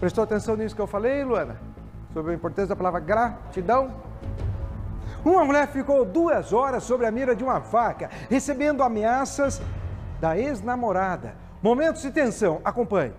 Prestou atenção nisso que eu falei, Luana? Sobre a importância da palavra gratidão? Uma mulher ficou duas horas sobre a mira de uma faca, recebendo ameaças da ex-namorada. Momentos de tensão, acompanhe.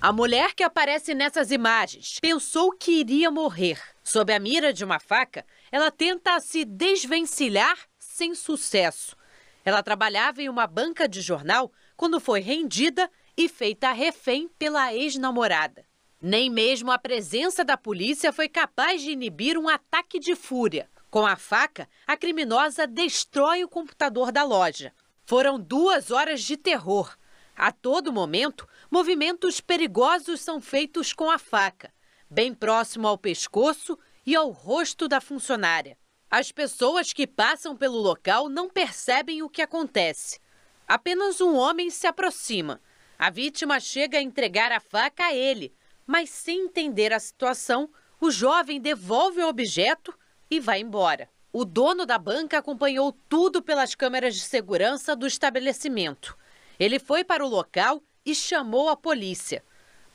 A mulher que aparece nessas imagens pensou que iria morrer. Sob a mira de uma faca, ela tenta se desvencilhar sem sucesso. Ela trabalhava em uma banca de jornal quando foi rendida e feita refém pela ex-namorada. Nem mesmo a presença da polícia foi capaz de inibir um ataque de fúria. Com a faca, a criminosa destrói o computador da loja. Foram duas horas de terror. A todo momento, movimentos perigosos são feitos com a faca, bem próximo ao pescoço e ao rosto da funcionária. As pessoas que passam pelo local não percebem o que acontece. Apenas um homem se aproxima. A vítima chega a entregar a faca a ele, mas sem entender a situação, o jovem devolve o objeto e vai embora. O dono da banca acompanhou tudo pelas câmeras de segurança do estabelecimento. Ele foi para o local e chamou a polícia.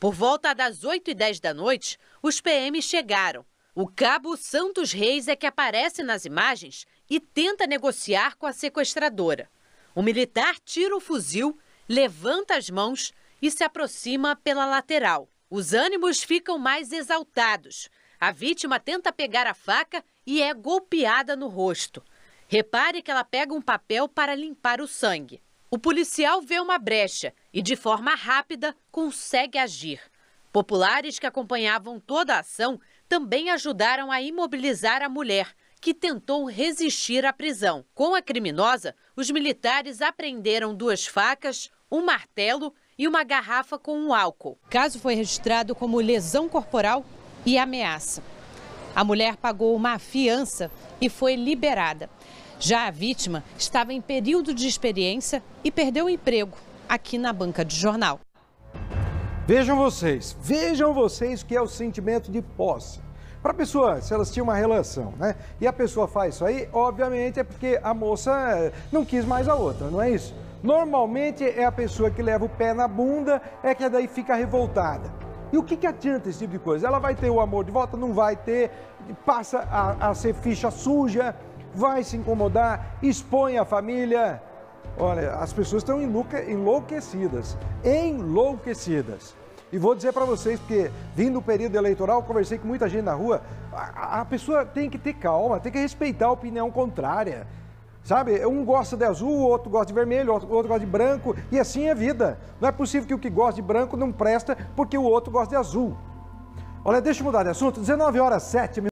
Por volta das 8 e 10 da noite, os PMs chegaram. O cabo Santos Reis é que aparece nas imagens e tenta negociar com a sequestradora. O militar tira o fuzil levanta as mãos e se aproxima pela lateral. Os ânimos ficam mais exaltados. A vítima tenta pegar a faca e é golpeada no rosto. Repare que ela pega um papel para limpar o sangue. O policial vê uma brecha e, de forma rápida, consegue agir. Populares que acompanhavam toda a ação também ajudaram a imobilizar a mulher, que tentou resistir à prisão. Com a criminosa, os militares apreenderam duas facas, um martelo e uma garrafa com um álcool. caso foi registrado como lesão corporal e ameaça. A mulher pagou uma fiança e foi liberada. Já a vítima estava em período de experiência e perdeu o emprego aqui na banca de jornal. Vejam vocês, vejam vocês o que é o sentimento de posse. Para a pessoa, se elas tinham uma relação, né? E a pessoa faz isso aí, obviamente é porque a moça eh, não quis mais a outra, não é isso? Normalmente é a pessoa que leva o pé na bunda, é que daí fica revoltada. E o que, que adianta esse tipo de coisa? Ela vai ter o amor de volta? Não vai ter, passa a, a ser ficha suja, vai se incomodar, expõe a família. Olha, as pessoas estão enlouquecidas, enlouquecidas. E vou dizer para vocês, porque vindo o período eleitoral, conversei com muita gente na rua, a, a pessoa tem que ter calma, tem que respeitar a opinião contrária. Sabe? Um gosta de azul, o outro gosta de vermelho, o outro gosta de branco, e assim é vida. Não é possível que o que gosta de branco não presta porque o outro gosta de azul. Olha, deixa eu mudar de assunto. 19 horas 7